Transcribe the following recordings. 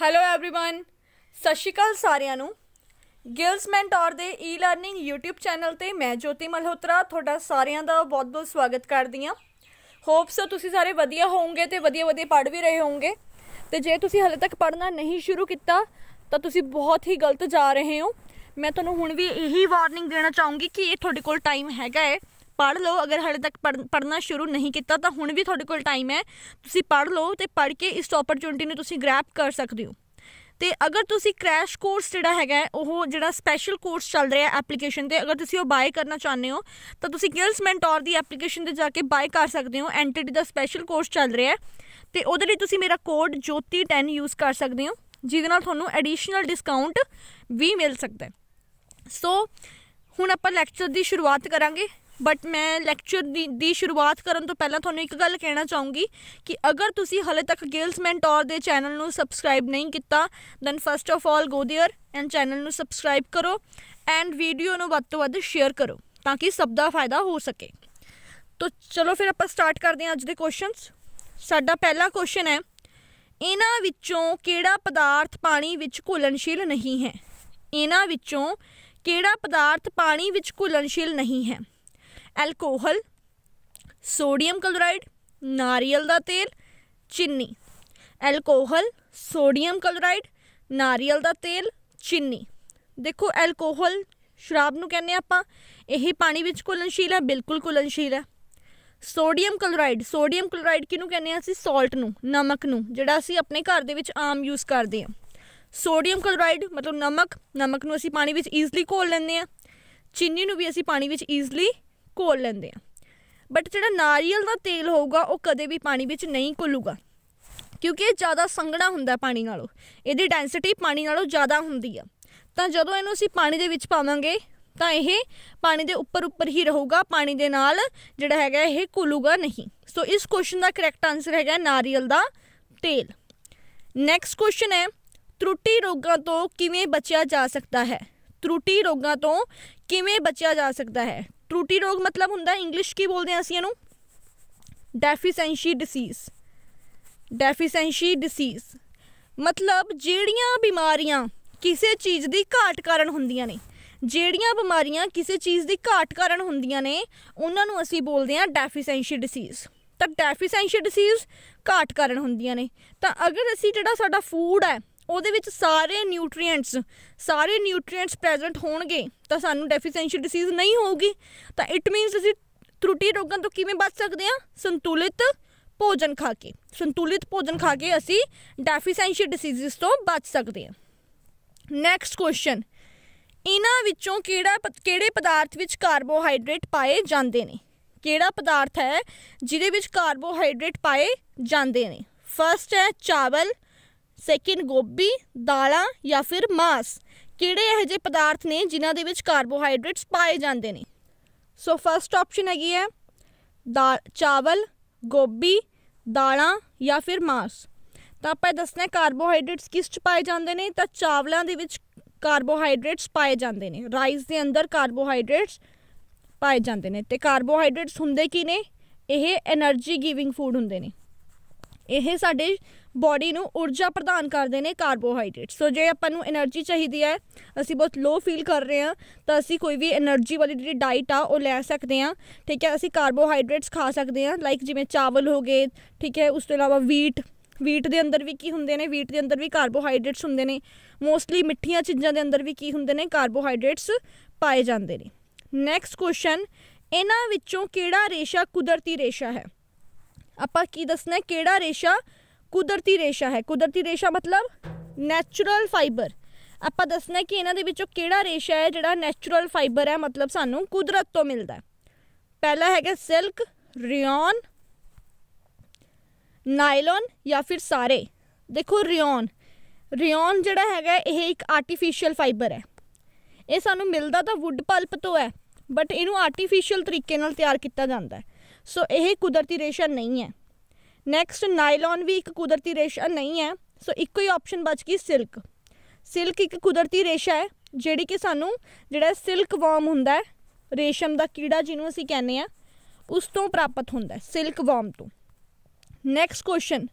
hello everyone ਸਤਿ ਸ਼੍ਰੀ ਅਕਾਲ ਸਾਰਿਆਂ ਨੂੰ ਗਿਲਸ ਮੈਂਟੋਰ ਦੇ ਈ-ਲਰਨਿੰਗ YouTube ਚੈਨਲ ਤੇ ਮੈਂ ਜੋਤੀ ਮਲਹੋਤਰਾ ਤੁਹਾਡਾ ਸਾਰਿਆਂ ਦਾ ਬਹੁਤ-ਬਹੁਤ ਸਵਾਗਤ ਕਰਦੀ ਹਾਂ ਹੋਪ ਸੋ ਤੁਸੀਂ ਸਾਰੇ ਵਧੀਆ ਹੋਵੋਗੇ ਤੇ ਵਧੀਆ-ਵਧੀਆ ਪੜ੍ਹ ਵੀ ਰਹੇ ਹੋਵੋਗੇ ਤੇ ਜੇ ਤੁਸੀਂ ਹਲੇ ਤੱਕ ਪੜ੍ਹਨਾ ਨਹੀਂ ਸ਼ੁਰੂ ਕੀਤਾ ਤਾਂ ਤੁਸੀਂ ਬਹੁਤ ਹੀ ਗਲਤ ਜਾ ਰਹੇ ਹੋ ਮੈਂ ਤੁਹਾਨੂੰ ਹੁਣ ਵੀ ਇਹੀ ਵਾਰਨਿੰਗ ਦੇਣਾ ਚਾਹੂੰਗੀ ਕਿ ਇਹ ਤੁਹਾਡੇ ਕੋਲ ਟਾਈਮ ਹੈਗਾ ਹੈ ਪੜ੍ਹ ਲਓ ਅਗਰ ਹਾਲੇ ਤੱਕ ਪੜ੍ਹਨਾ ਸ਼ੁਰੂ ਨਹੀਂ ਕੀਤਾ ਤਾਂ ਹੁਣ ਵੀ ਤੁਹਾਡੇ ਕੋਲ ਟਾਈਮ ਹੈ ਤੁਸੀਂ ਪੜ੍ਹ ਲਓ ਤੇ ਪੜ੍ਹ ਕੇ ਇਸ ਓਪਰਚੁਨਿਟੀ ਨੂੰ ਤੁਸੀਂ ਗ੍ਰੈਬ ਕਰ ਸਕਦੇ ਹੋ ਤੇ ਅਗਰ ਤੁਸੀਂ ਕ੍ਰੈਸ਼ ਕੋਰਸ ਜਿਹੜਾ ਹੈਗਾ ਉਹ ਜਿਹੜਾ ਸਪੈਸ਼ਲ ਕੋਰਸ ਚੱਲ ਰਿਹਾ ਹੈ ਐਪਲੀਕੇਸ਼ਨ ਤੇ ਅਗਰ ਤੁਸੀਂ ਉਹ ਬਾਏ ਕਰਨਾ ਚਾਹੁੰਦੇ ਹੋ ਤਾਂ ਤੁਸੀਂ ਗਿਲਸ ਮੈਂਟੋਰ ਦੀ ਐਪਲੀਕੇਸ਼ਨ ਤੇ ਜਾ ਕੇ ਬਾਏ ਕਰ ਸਕਦੇ ਹੋ ਐਂਟੀਟੀ ਦਾ ਸਪੈਸ਼ਲ ਕੋਰਸ ਚੱਲ ਰਿਹਾ ਹੈ ਤੇ ਉਹਦੇ ਲਈ ਤੁਸੀਂ ਮੇਰਾ ਕੋਡ ਜੋਤੀ 10 ਯੂਜ਼ ਕਰ ਸਕਦੇ ਹੋ ਜਿਹਦੇ ਨਾਲ ਤੁਹਾਨੂੰ ਐਡੀਸ਼ਨਲ ਡਿਸਕਾਊਂਟ ਵੀ ਮਿਲ ਸਕਦਾ ਹੈ ਸੋ ਹੁਣ ਆਪਾਂ ਲੈਕਚਰ ਦੀ ਸ਼ੁਰੂਆਤ ਕਰਾਂਗੇ ਬਟ ਮੈਂ ਲੈਕਚਰ ਦੀ ਸ਼ੁਰੂਆਤ ਕਰਨ ਤੋਂ ਪਹਿਲਾਂ ਤੁਹਾਨੂੰ ਇੱਕ ਗੱਲ ਕਹਿਣਾ ਚਾਹੂੰਗੀ ਕਿ ਅਗਰ ਤੁਸੀਂ ਹਲੇ ਤੱਕ ਗੇਲਸ ਮੈਂਟੋਰ ਦੇ ਚੈਨਲ ਨੂੰ ਸਬਸਕ੍ਰਾਈਬ ਨਹੀਂ ਕੀਤਾ then first of all go there and channel ਨੂੰ ਸਬਸਕ੍ਰਾਈਬ ਕਰੋ ਐਂਡ ਵੀਡੀਓ ਨੂੰ ਵੱਧ ਤੋਂ ਵੱਧ ਸ਼ੇਅਰ ਕਰੋ ਤਾਂ ਕਿ ਸਭ ਦਾ ਫਾਇਦਾ ਹੋ ਸਕੇ ਤੋ ਚਲੋ ਫਿਰ ਆਪਾਂ ਸਟਾਰਟ ਕਰਦੇ ਹਾਂ ਅੱਜ ਦੇ ਕੁਐਸਚਨਸ ਸਾਡਾ ਪਹਿਲਾ ਕੁਐਸਚਨ ਹੈ ਇਹਨਾਂ ਵਿੱਚੋਂ ਕਿਹੜਾ ਪਦਾਰਥ ਪਾਣੀ ਵਿੱਚ ਘੁਲਣਸ਼ੀਲ ਨਹੀਂ ਹੈ ਇਹਨਾਂ ਵਿੱਚੋਂ ਕਿਹੜਾ ਪਦਾਰਥ ਪਾਣੀ ਵਿੱਚ ਘੁਲਣਸ਼ੀਲ ਨਹੀਂ ਹੈ ਐਲਕੋਹਲ ਸੋਡੀਅਮ ਕਲੋਰਾਈਡ ਨਾਰੀਅਲ ਦਾ ਤੇਲ ਚਿੰਨੀ ਐਲਕੋਹਲ ਸੋਡੀਅਮ ਕਲੋਰਾਈਡ ਨਾਰੀਅਲ ਦਾ ਤੇਲ ਚਿੰਨੀ ਦੇਖੋ ਐਲਕੋਹਲ ਸ਼ਰਾਬ ਨੂੰ ਕਹਿੰਦੇ ਆਪਾਂ ਇਹ ਪਾਣੀ ਵਿੱਚ ਘੁਲਨਸ਼ੀਲ ਹੈ ਬਿਲਕੁਲ ਘੁਲਨਸ਼ੀਲ ਹੈ ਸੋਡੀਅਮ ਕਲੋਰਾਈਡ ਸੋਡੀਅਮ ਕਲੋਰਾਈਡ ਕਿਹਨੂੰ ਕਹਿੰਦੇ ਆ ਅਸੀਂ ਸਾਲਟ ਨੂੰ ਨਮਕ ਨੂੰ ਜਿਹੜਾ ਅਸੀਂ ਆਪਣੇ ਘਰ ਦੇ ਵਿੱਚ ਆਮ ਯੂਜ਼ ਕਰਦੇ ਆ ਸੋਡੀਅਮ ਕਲੋਰਾਈਡ ਮਤਲਬ ਨਮਕ ਨਮਕ ਨੂੰ ਅਸੀਂ ਪਾਣੀ ਵਿੱਚ ਈਜ਼ਲੀ ਘੋਲ ਲੈਂਦੇ ਆ ਚਿੰਨੀ ਨੂੰ ਵੀ ਅਸੀਂ ਪਾਣੀ ਵਿੱਚ ਈਜ਼ਲੀ ਘੋਲ ਲੈਂਦੇ ਆ ਬਟ ਜਿਹੜਾ ਨਾਰੀਅਲ ਦਾ ਤੇਲ ਹੋਊਗਾ ਉਹ ਕਦੇ ਵੀ ਪਾਣੀ ਵਿੱਚ ਨਹੀਂ ਘੁਲੂਗਾ ਕਿਉਂਕਿ ਇਹ ਜ਼ਿਆਦਾ ਸੰਘਣਾ ਹੁੰਦਾ ਪਾਣੀ ਨਾਲੋਂ ਇਹਦੀ ਡੈਂਸਿਟੀ ਪਾਣੀ ਨਾਲੋਂ ਜ਼ਿਆਦਾ ਹੁੰਦੀ ਆ ਤਾਂ ਜਦੋਂ ਇਹਨੂੰ ਅਸੀਂ ਪਾਣੀ ਦੇ ਵਿੱਚ ਪਾਵਾਂਗੇ ਤਾਂ ਇਹ ਪਾਣੀ ਦੇ ਉੱਪਰ ਉੱਪਰ ਹੀ ਰਹੂਗਾ ਪਾਣੀ ਦੇ ਨਾਲ ਜਿਹੜਾ ਹੈਗਾ ਇਹ ਘੁਲੂਗਾ ਨਹੀਂ ਸੋ ਇਸ ਕੁਐਸਚਨ ਦਾ ਕਰੈਕਟ ਆਨਸਰ ਹੈਗਾ ਨਾਰੀਅਲ ਦਾ ਤੇਲ ਨੈਕਸਟ ਕੁਐਸਚਨ ਹੈ ਤਰੁੱਟੀ ਰੋਗਾਂ ਤੋਂ ਕਿਵੇਂ ਬਚਿਆ ਜਾ ਸਕਦਾ ਹੈ ਤਰੁੱਟੀ ਰੋਗਾਂ ਤੋਂ ਕਿਵੇਂ ਬਚਿਆ ਜਾ ਸਕਦਾ ਹੈ ਟਰੂਟੀ ਰੋਗ ਮਤਲਬ ਹੁੰਦਾ ਇੰਗਲਿਸ਼ ਕੀ ਬੋਲਦੇ ਆ ਅਸੀਂ ਇਹਨੂੰ ਡੈਫੀਸੈਂਸੀ ਡਿਸੀਜ਼ ਡੈਫੀਸੈਂਸੀ ਡਿਸੀਜ਼ ਮਤਲਬ ਜਿਹੜੀਆਂ ਬਿਮਾਰੀਆਂ ਕਿਸੇ ਚੀਜ਼ ਦੀ ਘਾਟ ਕਾਰਨ ਹੁੰਦੀਆਂ ਨੇ ਜਿਹੜੀਆਂ ਬਿਮਾਰੀਆਂ ਕਿਸੇ ਚੀਜ਼ ਦੀ ਘਾਟ ਕਾਰਨ ਹੁੰਦੀਆਂ ਨੇ ਉਹਨਾਂ ਨੂੰ ਅਸੀਂ ਬੋਲਦੇ ਆ ਡੈਫੀਸੈਂਸੀ ਡਿਸੀਜ਼ ਤਾਂ ਡੈਫੀਸੈਂਸੀ ਡਿਸੀਜ਼ ਘਾਟ ਕਾਰਨ ਹੁੰਦੀਆਂ ਨੇ ਤਾਂ ਅਗਰ ਅਸੀਂ ਜਿਹੜਾ ਸਾਡਾ ਫੂਡ ਹੈ ਉਹਦੇ ਵਿੱਚ ਸਾਰੇ ਨਿਊਟ੍ਰੀਐਂਟਸ ਸਾਰੇ ਨਿਊਟ੍ਰੀਐਂਟਸ ਪ੍ਰੈਜ਼ੈਂਟ ਹੋਣਗੇ ਤਾਂ ਸਾਨੂੰ ਡੈਫੀਸ਼ੀਐਂਸੀ ਡਿਸੀਜ਼ ਨਹੀਂ ਹੋਊਗੀ ਤਾਂ ਇਟ ਮੀਨਸ ਅਸੀਂ ਤ੍ਰੁਟੀ ਰੋਗਾਂ ਤੋਂ ਕਿਵੇਂ ਬਚ ਸਕਦੇ ਹਾਂ ਸੰਤੁਲਿਤ ਭੋਜਨ ਖਾ ਕੇ ਸੰਤੁਲਿਤ ਭੋਜਨ ਖਾ ਕੇ ਅਸੀਂ ਡੈਫੀਸ਼ੀਐਂਸੀ ਡਿਸੀਜ਼ਸ ਤੋਂ ਬਚ ਸਕਦੇ ਹਾਂ ਨੈਕਸਟ ਕੁਐਸਚਨ ਇਹਨਾਂ ਵਿੱਚੋਂ ਕਿਹੜਾ ਕਿਹੜੇ ਪਦਾਰਥ ਵਿੱਚ ਕਾਰਬੋਹਾਈਡਰੇਟ ਪਾਏ ਜਾਂਦੇ ਨੇ ਕਿਹੜਾ ਪਦਾਰਥ ਹੈ ਜਿਹਦੇ ਵਿੱਚ ਕਾਰਬੋਹਾਈਡਰੇਟ ਪਾਏ ਜਾਂਦੇ ਨੇ ਫਰਸਟ ਹੈ ਚਾਵਲ ਸੈਕਿੰਡ ਗੋਭੀ ਦਾਲਾਂ ਜਾਂ ਫਿਰ ਮਾਸ ਕਿਹੜੇ ਇਹੋ ਜਿਹੇ ਪਦਾਰਥ ਨੇ ਜਿਨ੍ਹਾਂ ਦੇ ਵਿੱਚ ਕਾਰਬੋਹਾਈਡਰੇਟਸ ਪਾਏ ਜਾਂਦੇ ਨੇ ਸੋ ਫਰਸਟ ਆਪਸ਼ਨ ਹੈਗੀ ਹੈ ਦਾਲ ਚਾਵਲ ਗੋਭੀ ਦਾਲਾਂ ਜਾਂ ਫਿਰ ਮਾਸ ਤਾਂ ਆਪਾਂ ਦੱਸਣਾ ਕਾਰਬੋਹਾਈਡਰੇਟਸ ਕਿਸ ਚ ਪਾਏ ਜਾਂਦੇ ਨੇ ਤਾਂ ਚਾਵਲਾਂ ਦੇ ਵਿੱਚ ਕਾਰਬੋਹਾਈਡਰੇਟਸ ਪਾਏ ਜਾਂਦੇ ਨੇ ਰਾਈਸ ਦੇ ਅੰਦਰ ਕਾਰਬੋਹਾਈਡਰੇਟਸ ਪਾਏ ਜਾਂਦੇ ਨੇ ਤੇ ਕਾਰਬੋਹਾਈਡਰੇਟਸ ਹੁੰਦੇ ਕੀ ਨੇ ਇਹ એનર્ਜੀ ਗਿਵਿੰਗ ਫੂਡ ਹੁੰਦੇ ਨੇ ਇਹ ਸਾਡੇ ਬਾਡੀ ਨੂੰ ਊਰਜਾ ਪ੍ਰਦਾਨ ਕਰਦੇ ਨੇ ਕਾਰਬੋਹਾਈਡਰੇਟ ਸੋ ਜੇ ਆਪਾਂ ਨੂੰ એનર્ਜੀ ਚਾਹੀਦੀ ਹੈ ਅਸੀਂ ਬਹੁਤ ਲੋ ਫੀਲ ਕਰ ਰਹੇ ਹਾਂ ਤਾਂ ਅਸੀਂ ਕੋਈ ਵੀ એનર્ਜੀ ਵਾਲੀ ਜਿਹੜੀ ਡਾਈਟ ਆ ਉਹ ਲੈ ਸਕਦੇ ਹਾਂ ਠੀਕ ਹੈ ਅਸੀਂ ਕਾਰਬੋਹਾਈਡਰੇਟਸ ਖਾ ਸਕਦੇ ਹਾਂ ਲਾਈਕ ਜਿਵੇਂ ਚਾਵਲ ਹੋ ਗਏ ਠੀਕ ਹੈ ਉਸ ਤੋਂ ਇਲਾਵਾ ਵੀਟ ਵੀਟ ਦੇ ਅੰਦਰ ਵੀ ਕੀ ਹੁੰਦੇ ਨੇ ਵੀਟ ਦੇ ਅੰਦਰ ਵੀ ਕਾਰਬੋਹਾਈਡਰੇਟਸ ਹੁੰਦੇ ਨੇ ਮੋਸਟਲੀ ਮਿੱਠੀਆਂ ਚੀਜ਼ਾਂ ਦੇ ਅੰਦਰ ਵੀ ਕੀ ਹੁੰਦੇ ਨੇ ਕਾਰਬੋਹਾਈਡਰੇਟਸ ਪਾਏ ਜਾਂਦੇ ਨੇ ਨੈਕਸਟ ਕੁਐਸਚਨ ਇਹਨਾਂ ਵਿੱਚੋਂ ਕਿਹੜਾ ਰੇਸ਼ਾ ਕੁਦਰਤੀ ਰੇਸ਼ਾ ਹੈ ਆਪਾਂ ਕੀ ਦੱਸਣਾ ਕਿਹੜਾ ਰੇਸ਼ਾ ਕੁਦਰਤੀ ਰੇਸ਼ਾ ਹੈ ਕੁਦਰਤੀ ਰੇਸ਼ਾ ਮਤਲਬ ਨੈਚੁਰਲ ਫਾਈਬਰ ਆਪਾਂ ਦੱਸਣਾ ਕਿ ਇਹਨਾਂ ਦੇ ਵਿੱਚੋਂ ਕਿਹੜਾ ਰੇਸ਼ਾ ਹੈ ਜਿਹੜਾ ਨੈਚੁਰਲ ਫਾਈਬਰ ਹੈ ਮਤਲਬ ਸਾਨੂੰ ਕੁਦਰਤ ਤੋਂ ਮਿਲਦਾ ਪਹਿਲਾ ਹੈਗਾ ਸਿਲਕ ਰਿਓਨ ਨਾਇਲਨ ਜਾਂ ਫਿਰ ਸਾਰੇ ਦੇਖੋ ਰਿਓਨ ਰਿਓਨ ਜਿਹੜਾ ਹੈਗਾ ਇਹ ਇੱਕ ਆਰਟੀਫੀਸ਼ੀਅਲ ਫਾਈਬਰ ਹੈ ਇਹ ਸਾਨੂੰ ਮਿਲਦਾ ਤਾਂ ਵੁੱਡ ਪਲਪ ਤੋਂ ਹੈ ਬਟ ਇਹਨੂੰ ਆਰਟੀਫੀਸ਼ੀਅਲ ਤਰੀਕੇ ਨਾਲ ਤਿਆਰ ਕੀਤਾ ਜਾਂਦਾ ਹੈ ਸੋ ਇਹ ਕੁਦਰਤੀ ਰੇਸ਼ਾ ਨਹੀਂ ਹੈ ਨੈਕਸਟ ਨਾਈਲਨ ਵੀ ਇੱਕ ਕੁਦਰਤੀ ਰੇਸ਼ਾ ਨਹੀਂ ਹੈ ਸੋ ਇੱਕੋ ਹੀ ਆਪਸ਼ਨ ਬਚ ਗਈ ਸਿਲਕ ਸਿਲਕ ਇੱਕ ਕੁਦਰਤੀ ਰੇਸ਼ਾ ਹੈ ਜਿਹੜੀ ਕਿ ਸਾਨੂੰ ਜਿਹੜਾ ਸਿਲਕ ਵਾਰਮ ਹੁੰਦਾ ਹੈ ਰੇਸ਼ਮ ਦਾ ਕੀੜਾ ਜਿਹਨੂੰ ਅਸੀਂ ਕਹਿੰਦੇ ਆ ਉਸ ਤੋਂ ਪ੍ਰਾਪਤ ਹੁੰਦਾ ਹੈ ਸਿਲਕ ਵਾਰਮ ਤੋਂ ਨੈਕਸਟ ਕੁਐਸਚਨ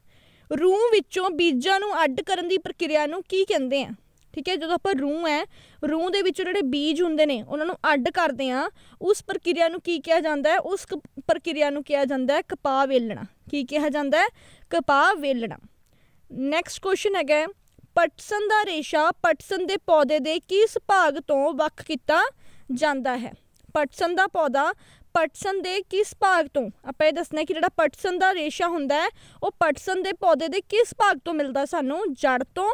ਰੂਹ ਵਿੱਚੋਂ ਬੀਜਾਂ ਨੂੰ ਅੱਡ ਕਰਨ ਦੀ ਪ੍ਰਕਿਰਿਆ ਨੂੰ ਕੀ ਕਹਿੰਦੇ ਆ ਠੀਕ ਹੈ ਜਦੋਂ ਆਪਾਂ ਰੂਹ ਹੈ ਰੂਹ ਦੇ ਵਿੱਚ ਜਿਹੜੇ ਬੀਜ ਹੁੰਦੇ ਨੇ ਉਹਨਾਂ ਨੂੰ ਅੱਡ ਕਰਦੇ ਆ ਉਸ ਪ੍ਰਕਿਰਿਆ ਨੂੰ ਕੀ ਕਿਹਾ ਜਾਂਦਾ ਹੈ ਉਸ ਪ੍ਰਕਿਰਿਆ ਨੂੰ ਕਿਹਾ ਜਾਂਦਾ ਹੈ ਕਪਾਹ ਵੇਲਣਾ ਕੀ ਕਿਹਾ ਜਾਂਦਾ ਹੈ ਕਪਾਹ ਵੇਲਣਾ ਨੈਕਸਟ ਕੁਐਸਚਨ ਹੈਗਾ ਪਟਸਨ ਦਾ ਰੇਸ਼ਾ ਪਟਸਨ ਦੇ ਪੌਦੇ ਦੇ ਕਿਸ ਭਾਗ ਤੋਂ ਵੱਖ ਕੀਤਾ ਜਾਂਦਾ ਹੈ ਪਟਸਨ ਦਾ ਪੌਦਾ ਪਟਸਨ ਦੇ ਕਿਸ ਭਾਗ ਤੋਂ ਆਪਾਂ ਇਹ ਦੱਸਣਾ ਕਿ ਜਿਹੜਾ ਪਟਸਨ ਦਾ ਰੇਸ਼ਾ ਹੁੰਦਾ ਹੈ ਉਹ ਪਟਸਨ ਦੇ ਪੌਦੇ ਦੇ ਕਿਸ ਭਾਗ ਤੋਂ ਮਿਲਦਾ ਸਾਨੂੰ ਜੜ ਤੋਂ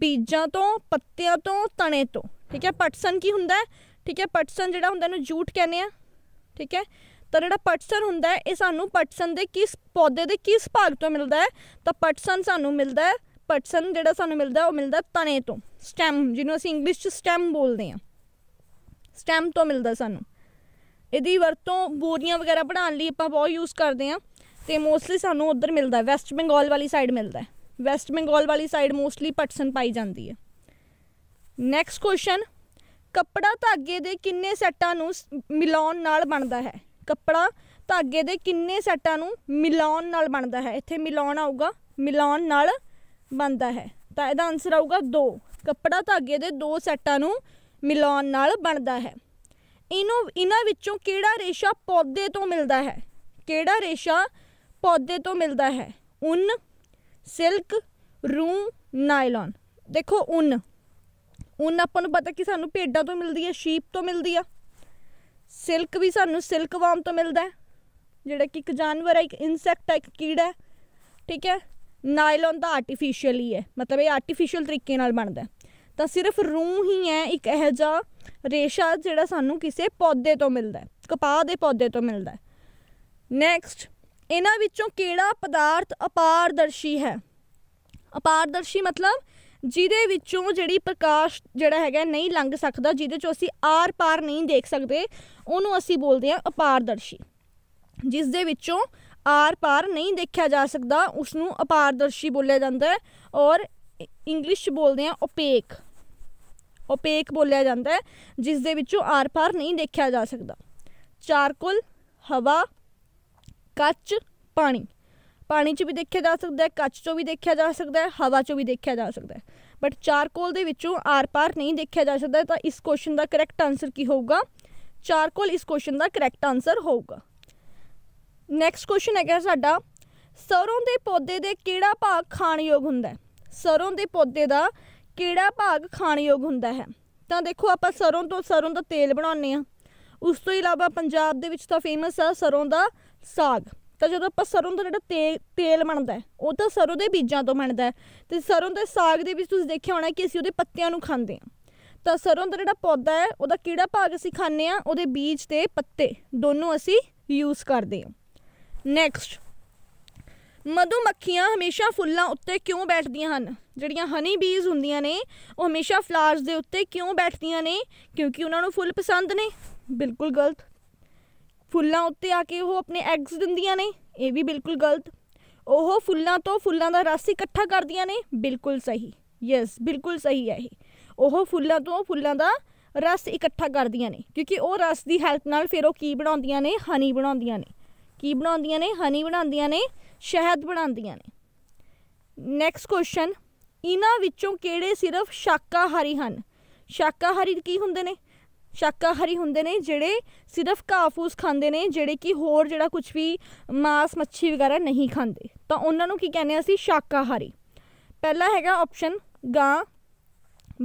ਬੀਜਾਂ ਤੋਂ ਪੱਤਿਆਂ ਤੋਂ ਤਣੇ ਤੋਂ ਠੀਕ ਹੈ ਪਟਸਨ ਕੀ ਹੁੰਦਾ ਠੀਕ ਹੈ ਪਟਸਨ ਜਿਹੜਾ ਹੁੰਦਾ ਇਹਨੂੰ ਜੂਟ ਕਹਿੰਦੇ ਆ ਠੀਕ ਹੈ ਤਾਂ ਜਿਹੜਾ ਪਟਸਨ ਹੁੰਦਾ ਇਹ ਸਾਨੂੰ ਪਟਸਨ ਦੇ ਕਿਸ ਪੌਦੇ ਦੇ ਕਿਸ ਭਾਗ ਤੋਂ ਮਿਲਦਾ ਹੈ ਤਾਂ ਪਟਸਨ ਸਾਨੂੰ ਮਿਲਦਾ ਹੈ ਪਟਸਨ ਜਿਹੜਾ ਸਾਨੂੰ ਮਿਲਦਾ ਉਹ ਮਿਲਦਾ ਤਣੇ ਤੋਂ ਸਟੈਮ ਜਿਹਨੂੰ ਅਸੀਂ ਇੰਗਲਿਸ਼ 'ਚ ਸਟੈਮ ਬੋਲਦੇ ਆ ਸਟੈਮ ਤੋਂ ਮਿਲਦਾ ਸਾਨੂੰ ਇਹਦੀ ਵਰਤੋਂ ਬੋਰੀਆਂ ਵਗੈਰਾ ਬਣਾਉਣ ਲਈ ਆਪਾਂ ਬਹੁਤ ਯੂਜ਼ ਕਰਦੇ ਆ ਤੇ ਮੋਸਟਲੀ ਸਾਨੂੰ ਉਧਰ ਮਿਲਦਾ ਵੈਸਟ ਬੰਗਾਲ ਵਾਲੀ ਸਾਈਡ ਮਿਲਦਾ ਵੈਸਟ ਬੰਗਾਲ ਵਾਲੀ ਸਾਈਡ ਮੋਸਟਲੀ ਪਟਸਨ ਪਾਈ ਜਾਂਦੀ ਹੈ ਨੈਕਸਟ ਕੁਐਸਚਨ ਕੱਪੜਾ ਧਾਗੇ ਦੇ ਕਿੰਨੇ ਸੈੱਟਾਂ ਨੂੰ ਮਿਲਾਉਣ ਨਾਲ ਬਣਦਾ ਹੈ ਕੱਪੜਾ ਧਾਗੇ ਦੇ ਕਿੰਨੇ ਸੈੱਟਾਂ ਨੂੰ ਮਿਲਾਉਣ ਨਾਲ ਬਣਦਾ ਹੈ ਇੱਥੇ ਮਿਲਾਉਣ ਆਊਗਾ ਮਿਲਾਉਣ ਨਾਲ ਬਣਦਾ ਹੈ ਤਾਂ ਇਹਦਾ ਆਨਸਰ ਆਊਗਾ 2 ਕੱਪੜਾ ਧਾਗੇ ਦੇ ਦੋ ਸੈੱਟਾਂ ਨੂੰ ਮਿਲਾਉਣ ਨਾਲ ਬਣਦਾ ਹੈ ਇਹਨੂੰ ਇਹਨਾਂ ਵਿੱਚੋਂ ਕਿਹੜਾ ਰੇਸ਼ਾ ਪੌਦੇ ਤੋਂ ਮਿਲਦਾ ਹੈ ਕਿਹੜਾ ਰੇਸ਼ਾ ਪੌਦੇ ਤੋਂ ਮਿਲਦਾ ਹੈ ਉਨ ਸਿਲਕ ਰੂ ਨਾਇਲਨ ਦੇਖੋ ਉਨ ਉਨ ਆਪਾਂ ਨੂੰ ਪਤਾ ਕਿ ਸਾਨੂੰ ਭੇਡਾਂ ਤੋਂ ਮਿਲਦੀ ਹੈ ਸ਼ੀਪ ਤੋਂ ਮਿਲਦੀ ਆ ਸਿਲਕ ਵੀ ਸਾਨੂੰ ਸਿਲਕ ਵਾਮ ਤੋਂ ਮਿਲਦਾ ਹੈ ਜਿਹੜਾ ਕਿ ਇੱਕ ਜਾਨਵਰ ਹੈ ਇੱਕ ਇਨਸੈਕਟ ਹੈ ਇੱਕ ਕੀੜਾ ਹੈ ਠੀਕ ਹੈ ਨਾਇਲਨ ਦਾ ਆਰਟੀਫੀਸ਼ੀਅਲ ਹੀ ਹੈ ਮਤਲਬ ਇਹ ਆਰਟੀਫੀਸ਼ੀਅਲ ਤਰੀਕੇ ਨਾਲ ਬਣਦਾ ਤਾਂ ਸਿਰਫ ਰੂਹ ਹੀ ਹੈ ਇੱਕ ਇਹ ਜਾ ਰੇਸ਼ਾ ਜਿਹੜਾ ਸਾਨੂੰ ਕਿਸੇ ਪੌਦੇ ਤੋਂ ਮਿਲਦਾ ਹੈ ਕਪਾਹ ਦੇ ਪੌਦੇ ਤੋਂ ਮਿਲਦਾ ਹੈ ਨੈਕਸਟ ਇਹਨਾਂ ਵਿੱਚੋਂ ਕਿਹੜਾ ਪਦਾਰਥ ਅਪਾਰਦਰਸ਼ੀ ਹੈ ਅਪਾਰਦਰਸ਼ੀ ਮਤਲਬ ਜਿਹਦੇ ਵਿੱਚੋਂ ਜਿਹੜੀ ਪ੍ਰਕਾਸ਼ ਜਿਹੜਾ ਹੈਗਾ ਨਹੀਂ ਲੰਘ ਸਕਦਾ ਜਿਹਦੇ ਚੋਂ ਅਸੀਂ ਆਰ ਪਾਰ ਨਹੀਂ ਦੇਖ ਸਕਦੇ ਉਹਨੂੰ ਅਸੀਂ ਬੋਲਦੇ ਹਾਂ ਅਪਾਰਦਰਸ਼ੀ ਜਿਸ ਦੇ ਵਿੱਚੋਂ ਆਰ ਪਾਰ ਨਹੀਂ ਦੇਖਿਆ ਜਾ ਸਕਦਾ ਉਸ ਨੂੰ ਅਪਾਰਦਰਸ਼ੀ ਬੋਲਿਆ ਜਾਂਦਾ ਹੈ ਔਰ ਇੰਗਲਿਸ਼ 'ਚ ਬੋਲਦੇ ਆ ਓਪੇਕ ਓਪੇਕ ਬੋਲਿਆ ਜਾਂਦਾ ਹੈ ਜਿਸ ਦੇ ਵਿੱਚੋਂ ਆਰ ਪਾਰ ਨਹੀਂ ਦੇਖਿਆ ਜਾ ਸਕਦਾ ਚਾਰਕੋਲ ਹਵਾ ਕੱਚ ਪਾਣੀ ਪਾਣੀ 'ਚ ਵੀ ਦੇਖਿਆ ਜਾ ਸਕਦਾ ਹੈ ਕੱਚ 'ਚੋਂ ਵੀ ਦੇਖਿਆ ਜਾ ਸਕਦਾ ਹੈ ਹਵਾ 'ਚੋਂ ਵੀ ਦੇਖਿਆ ਜਾ ਸਕਦਾ ਹੈ ਬਟ ਚਾਰਕੋਲ ਦੇ ਵਿੱਚੋਂ ਆਰ-ਪਾਰ ਨਹੀਂ ਦੇਖਿਆ ਜਾ ਸਕਦਾ ਤਾਂ ਇਸ ਕੁਐਸਚਨ ਦਾ ਕਰੈਕਟ ਆਨਸਰ ਕੀ ਹੋਊਗਾ ਚਾਰਕੋਲ ਇਸ ਕੁਐਸਚਨ ਦਾ ਕਰੈਕਟ ਆਨਸਰ ਹੋਊਗਾ ਨੈਕਸਟ ਕੁਐਸਚਨ ਹੈਗਾ ਸਾਡਾ ਸਰੋਂ ਦੇ ਪੌਦੇ ਦੇ ਕਿਹੜਾ ਭਾਗ ਖਾਣਯੋਗ ਹੁੰਦਾ ਹੈ ਸਰੋਂ ਦੇ ਪੌਦੇ ਦਾ ਕਿਹੜਾ ਭਾਗ ਖਾਣਯੋਗ ਹੁੰਦਾ ਹੈ ਤਾਂ ਦੇਖੋ ਆਪਾਂ ਸਰੋਂ ਤੋਂ ਸਰੋਂ ਦਾ ਤੇਲ ਬਣਾਉਂਦੇ ਆ ਉਸ ਤੋਂ ਇਲਾਵਾ ਪੰਜਾਬ ਦੇ ਵਿੱਚ ਤਾਂ ਫੇਮਸ ਆ ਸਰੋਂ ਦਾ ਸਾਗ ਤਾਂ ਜਦੋਂ ਆਪਾਂ ਸਰੋਂ ਦਾ ਜਿਹੜਾ ਤੇਲ ਬਣਦਾ ਉਹ ਤਾਂ ਸਰੋਂ ਦੇ ਬੀਜਾਂ ਤੋਂ ਬਣਦਾ ਤੇ ਸਰੋਂ ਦੇ ਸਾਗ ਦੇ ਵਿੱਚ ਤੁਸੀਂ ਦੇਖਿਆ ਹੋਣਾ ਕਿ ਅਸੀਂ ਉਹਦੇ ਪੱਤਿਆਂ ਨੂੰ ਖਾਂਦੇ ਹਾਂ ਤਾਂ ਸਰੋਂ ਦਾ ਜਿਹੜਾ ਪੌਦਾ ਹੈ ਉਹਦਾ ਕਿਹੜਾ ਭਾਗ ਅਸੀਂ ਖਾਂਦੇ ਆ ਉਹਦੇ ਬੀਜ ਤੇ ਪੱਤੇ ਦੋਨੋਂ ਅਸੀਂ ਯੂਜ਼ ਕਰਦੇ ਹਾਂ ਨੈਕਸਟ ਮਧੂ ਮੱਖੀਆਂ ਹਮੇਸ਼ਾ ਫੁੱਲਾਂ ਉੱਤੇ ਕਿਉਂ ਬੈਠਦੀਆਂ ਹਨ ਜਿਹੜੀਆਂ ਹਨੀ ਬੀਜ਼ ਹੁੰਦੀਆਂ ਨੇ ਉਹ ਹਮੇਸ਼ਾ ਫਲਾਵਰਸ ਦੇ ਉੱਤੇ ਕਿਉਂ ਬੈਠਦੀਆਂ ਨੇ ਕਿਉਂਕਿ ਉਹਨਾਂ ਨੂੰ ਫੁੱਲ ਪਸੰਦ ਨੇ ਬਿਲਕੁਲ ਗਲਤ ਫੁੱਲਾਂ ਉੱਤੇ ਆ ਕੇ ਉਹ ਆਪਣੇ ਐਗਸ ਦਿੰਦੀਆਂ ਨੇ ਇਹ ਵੀ ਬਿਲਕੁਲ ਗਲਤ ਉਹ ਫੁੱਲਾਂ ਤੋਂ ਫੁੱਲਾਂ ਦਾ ਰਸ ਇਕੱਠਾ ਕਰਦੀਆਂ ਨੇ ਬਿਲਕੁਲ ਸਹੀ ਯੈਸ ਬਿਲਕੁਲ ਸਹੀ ਹੈ ਇਹ ਉਹ ਫੁੱਲਾਂ ਤੋਂ ਫੁੱਲਾਂ ਦਾ ਰਸ ਇਕੱਠਾ ਕਰਦੀਆਂ ਨੇ ਕਿਉਂਕਿ ਉਹ ਰਸ ਦੀ ਹੈਲਪ ਨਾਲ ਫਿਰ ਉਹ ਕੀ ਬਣਾਉਂਦੀਆਂ ਨੇ ਹਨੀ ਬਣਾਉਂਦੀਆਂ ਨੇ ਕੀ ਬਣਾਉਂਦੀਆਂ ਨੇ ਹਨੀ ਬਣਾਉਂਦੀਆਂ ਨੇ ਸ਼ਹਿਦ ਬਣਾਉਂਦੀਆਂ ਨੇ ਨੈਕਸਟ ਕੁਐਸਚਨ ਇਹਨਾਂ ਵਿੱਚੋਂ ਕਿਹੜੇ ਸਿਰਫ ਸ਼ਾਕਾਹਾਰੀ ਹਨ ਸ਼ਾਕਾਹਾਰੀ ਕੀ ਹੁੰਦੇ ਨੇ ਸ਼ਾਕਾਹਾਰੀ ਹੁੰਦੇ ਨੇ ਜਿਹੜੇ ਸਿਰਫ ਕਾਫੂਸ ਫੂਸ ਖਾਂਦੇ ਨੇ ਜਿਹੜੇ ਕਿ ਹੋਰ ਜਿਹੜਾ ਕੁਝ ਵੀ ਮਾਸ ਮੱਛੀ ਵਗੈਰਾ ਨਹੀਂ ਖਾਂਦੇ ਤਾਂ ਉਹਨਾਂ ਨੂੰ ਕੀ ਕਹਿੰਦੇ ਅਸੀਂ ਸ਼ਾਕਾਹਾਰੀ ਪਹਿਲਾ ਹੈਗਾ ਆਪਸ਼ਨ ਗਾਂ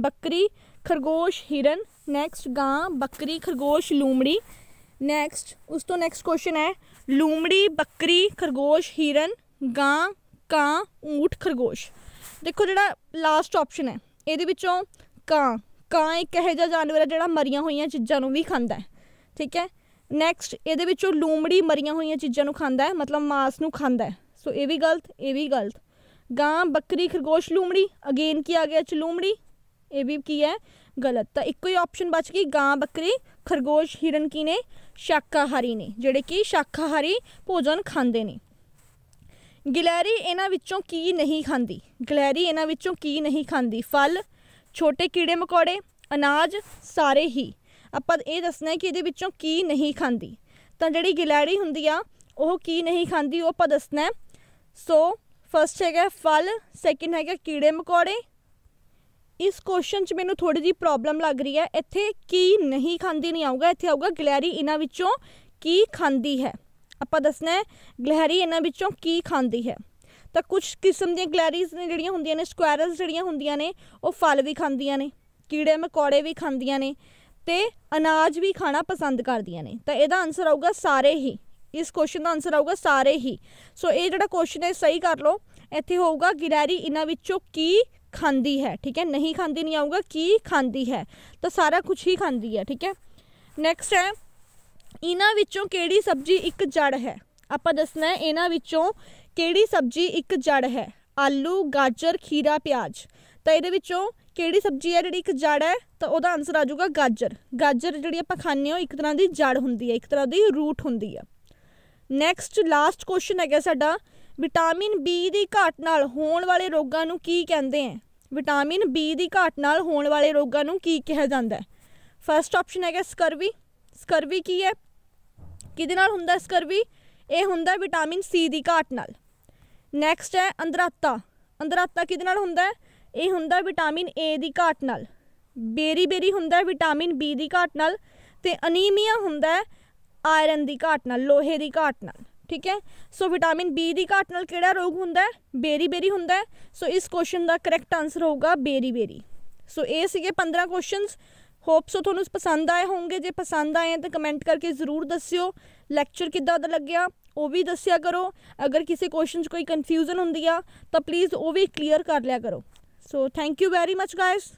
ਬੱਕਰੀ ਖਰਗੋਸ਼ ਹਿਰਨ ਨੈਕਸਟ ਗਾਂ ਬੱਕਰੀ ਖਰਗੋਸ਼ ਲੂਮੜੀ ਨੈਕਸਟ ਉਸ ਤੋਂ ਨੈਕਸਟ ਕੁਐਸਚਨ ਹੈ ਲੂਮੜੀ ਬੱਕਰੀ ਖਰਗੋਸ਼ ਹਿਰਨ ਗਾਂ ਕਾਂ ਊਠ ਖਰਗੋਸ਼ ਦੇਖੋ ਜਿਹੜਾ ਲਾਸਟ ਆਪਸ਼ਨ ਹੈ ਇਹਦੇ ਵਿੱਚੋਂ ਕਾਂ ਕਾਂ ਇੱਕ ਇਹੋ ਜਿਹਾ ਜਾਨਵਰ ਹੈ ਜਿਹੜਾ ਮਰੀਆਂ ਹੋਈਆਂ ਚੀਜ਼ਾਂ ਨੂੰ ਵੀ ਖਾਂਦਾ ਹੈ ਠੀਕ ਹੈ ਨੈਕਸਟ ਇਹਦੇ ਵਿੱਚੋਂ ਲੂੰਬੜੀ ਮਰੀਆਂ ਹੋਈਆਂ ਚੀਜ਼ਾਂ ਨੂੰ ਖਾਂਦਾ ਹੈ ਮਤਲਬ ਮਾਸ ਨੂੰ ਖਾਂਦਾ ਹੈ ਸੋ ਇਹ ਵੀ ਗਲਤ ਇਹ ਵੀ ਗਲਤ ਗਾਂ ਬੱਕਰੀ ਖਰਗੋਸ਼ ਲੂੰਬੜੀ ਅਗੇਨ ਕੀ ਆ ਗਿਆ ਚ ਲੂੰਬੜੀ ਇਹ ਵੀ ਕੀ ਹੈ ਗਲਤ ਤਾਂ ਇੱਕੋ ਹੀ ਆਪਸ਼ਨ ਬਚ ਗਈ ਗਾਂ ਬੱਕਰੀ ਖਰਗੋਸ਼ ਹਿਰਨ ਕੀ ਨੇ ਸ਼ਾਕਾਹਾਰੀ ਨੇ ਜਿਹੜੇ ਕਿ ਸ਼ਾਕਾਹਾਰੀ ਭੋਜਨ ਖਾਂਦੇ ਨੇ ਗਿਲੈਰੀ ਇਹਨਾਂ ਵਿੱਚੋਂ ਕੀ ਨਹੀਂ ਖਾਂਦੀ ਗਿਲੈਰੀ ਇਹਨਾਂ ਵਿੱਚੋਂ ਕੀ ਨਹੀਂ ਖਾਂਦੀ ਫਲ ਛੋਟੇ ਕੀੜੇ ਮਕੌੜੇ ਅਨਾਜ ਸਾਰੇ ਹੀ ਆਪਾਂ ਇਹ ਦੱਸਣਾ ਕਿ ਇਹਦੇ ਵਿੱਚੋਂ ਕੀ ਨਹੀਂ ਖਾਂਦੀ ਤਾਂ ਜਿਹੜੀ ਗਿਲੈੜੀ ਹੁੰਦੀ ਆ ਉਹ ਕੀ ਨਹੀਂ ਖਾਂਦੀ ਉਹ ਆਪਾਂ ਦੱਸਣਾ ਸੋ ਫਸਟ ਹੈਗਾ ਫਲ ਸੈਕਿੰਡ ਹੈਗਾ ਕੀੜੇ ਮਕੌੜੇ ਇਸ ਕੁਐਸਚਨ 'ਚ ਮੈਨੂੰ ਥੋੜੀ ਜੀ ਪ੍ਰੋਬਲਮ ਲੱਗ ਰਹੀ ਹੈ ਇੱਥੇ ਕੀ ਨਹੀਂ ਖਾਂਦੀ ਨਹੀਂ ਆਊਗਾ ਇੱਥੇ ਆਊਗਾ ਗਲੈਰੀ ਇਹਨਾਂ ਵਿੱਚੋਂ ਕੀ ਖਾਂਦੀ ਹੈ ਆਪਾਂ ਦੱਸਣਾ ਹੈ ਗਲੈਰੀ ਇਹਨਾਂ ਵਿੱਚੋਂ ਕੀ ਖਾਂਦੀ ਹੈ ਤਾਂ ਕੁਝ ਕਿਸਮ ਦੀਆਂ ਗਲੈਰੀਜ਼ ਨੇ ਜਿਹੜੀਆਂ ਹੁੰਦੀਆਂ ਨੇ ਸਕੁਆਰਲਸ ਜਿਹੜੀਆਂ ਹੁੰਦੀਆਂ ਨੇ ਉਹ ਫਲ ਵੀ ਖਾਂਦੀਆਂ ਨੇ ਕੀੜੇ ਮਕੌੜੇ ਵੀ ਖਾਂਦੀਆਂ ਨੇ ਤੇ ਅਨਾਜ ਵੀ ਖਾਣਾ ਪਸੰਦ ਕਰਦੀਆਂ ਨੇ ਤਾਂ ਇਹਦਾ ਆਨਸਰ ਆਊਗਾ ਸਾਰੇ ਹੀ ਇਸ ਕੁਐਸਚਨ ਦਾ ਆਨਸਰ ਆਊਗਾ ਸਾਰੇ ਹੀ ਸੋ ਇਹ ਜਿਹੜਾ ਕੁਐਸਚਨ ਹੈ ਸਹੀ ਕਰ ਲਓ ਇੱਥੇ ਹੋਊਗਾ ਗਿਰੈਰੀ ਇਹਨਾਂ ਵਿੱਚੋਂ ਕੀ ਖਾਂਦੀ ਹੈ ਠੀਕ ਹੈ ਨਹੀਂ ਖਾਂਦੀ ਨਹੀਂ ਆਊਗਾ ਕੀ ਖਾਂਦੀ ਹੈ ਤਾਂ ਸਾਰਾ ਕੁਝ ਹੀ ਖਾਂਦੀ ਹੈ ਠੀਕ ਹੈ ਨੈਕਸਟ ਹੈ ਇਹਨਾਂ ਵਿੱਚੋਂ ਕਿਹੜੀ ਸਬਜ਼ੀ ਇੱਕ ਜੜ ਹੈ ਆਪਾਂ ਦੱਸਣਾ ਹੈ ਇਹਨਾਂ ਵਿੱਚੋਂ ਕਿਹੜੀ ਸਬਜ਼ੀ ਇੱਕ ਜੜ ਹੈ ਆਲੂ ਗਾਜਰ ਖੀਰਾ ਪਿਆਜ਼ ਤਾਂ ਇਹਦੇ ਵਿੱਚੋਂ ਕਿਹੜੀ ਸਬਜ਼ੀ ਹੈ ਜਿਹੜੀ ਇੱਕ ਜੜ ਹੈ ਤਾਂ ਉਹਦਾ ਆਨਸਰ ਆ ਜਾਊਗਾ ਗਾਜਰ ਗਾਜਰ ਜਿਹੜੀ ਆਪਾਂ ਖਾਂਦੇ ਹਾਂ ਇੱਕ ਤਰ੍ਹਾਂ ਦੀ ਜੜ ਹੁੰਦੀ ਹੈ ਇੱਕ ਤਰ੍ਹਾਂ ਦੀ ਰੂਟ ਹੁੰਦੀ ਹੈ ਨੈਕਸਟ ਲਾਸਟ ਕੁਐਸਚਨ ਹੈਗਾ ਸਾਡਾ ਵਿਟਾਮਿਨ ਬੀ ਦੀ ਘਾਟ ਨਾਲ ਹੋਣ ਵਾਲੇ ਰੋਗਾਂ ਨੂੰ ਕੀ ਕਹਿੰਦੇ ਆ ਵਿਟਾਮਿਨ ਬੀ ਦੀ ਘਾਟ ਨਾਲ ਹੋਣ ਵਾਲੇ ਰੋਗਾਂ ਨੂੰ ਕੀ ਕਿਹਾ ਜਾਂਦਾ ਹੈ ਫਰਸਟ ਆਪਸ਼ਨ ਹੈਗਾ ਸਕਰਵੀ ਸਕਰਵੀ ਕੀ ਹੈ ਕਿਹਦੇ ਨਾਲ ਹੁੰਦਾ ਸਕਰਵੀ ਇਹ ਹੁੰਦਾ ਵਿਟਾਮਿਨ ਸੀ ਦੀ ਘਾਟ ਨਾਲ ਨੈਕਸਟ ਹੈ ਅੰਦਰਾਤਾ ਅੰਦਰਾਤਾ ਕਿਹਦੇ ਨਾਲ ਹੁੰਦਾ ਹੈ ਇਹ ਹੁੰਦਾ ਵਿਟਾਮਿਨ ਏ ਦੀ ਘਾਟ ਨਾਲ ਬੇਰੀ ਬੇਰੀ ਹੁੰਦਾ ਵਿਟਾਮਿਨ ਬੀ ਦੀ ਘਾਟ ਨਾਲ ਤੇ ਅਨੀਮੀਆ ਹੁੰਦਾ ਆਇਰਨ ਦੀ ਘਾਟ ਨਾਲ ਲੋਹੇ ਦੀ ਘਾਟ ਨਾਲ ਠੀਕ ਹੈ ਸੋ ਵਿਟਾਮਿਨ ਬੀ ਦੀ ਘਾਟ ਨਾਲ ਕਿਹੜਾ ਰੋਗ ਹੁੰਦਾ ਹੈ ਬੇਰੀ ਬੇਰੀ ਹੁੰਦਾ ਹੈ ਸੋ ਇਸ ਕੁਐਸਚਨ ਦਾ ਕਰੈਕਟ ਆਨਸਰ ਹੋਊਗਾ ਬੇਰੀ ਬੇਰੀ ਸੋ ਇਹ ਸੀਗੇ 15 ਕੁਐਸਚਨਸ ਹੋਪ ਸੋ ਤੁਹਾਨੂੰ ਪਸੰਦ ਆਏ ਹੋਣਗੇ ਜੇ ਪਸੰਦ ਆਏ ਤਾਂ ਕਮੈਂਟ ਕਰਕੇ ਜ਼ਰੂਰ ਦੱਸਿਓ ਲੈਕਚਰ ਕਿੱਦਾਂ ਦਾ ਲੱਗਿਆ ਉਹ ਵੀ ਦੱਸਿਆ ਕਰੋ ਅਗਰ ਕਿਸੇ ਕੁਐਸਚਨ 'ਚ ਕੋਈ ਕਨਫਿਊਜ਼ਨ ਹੁੰਦੀ ਆ ਤਾਂ ਪਲੀਜ਼ ਉਹ ਵੀ ਕਲੀਅਰ ਕਰ ਲਿਆ ਕਰੋ so thank you very much guys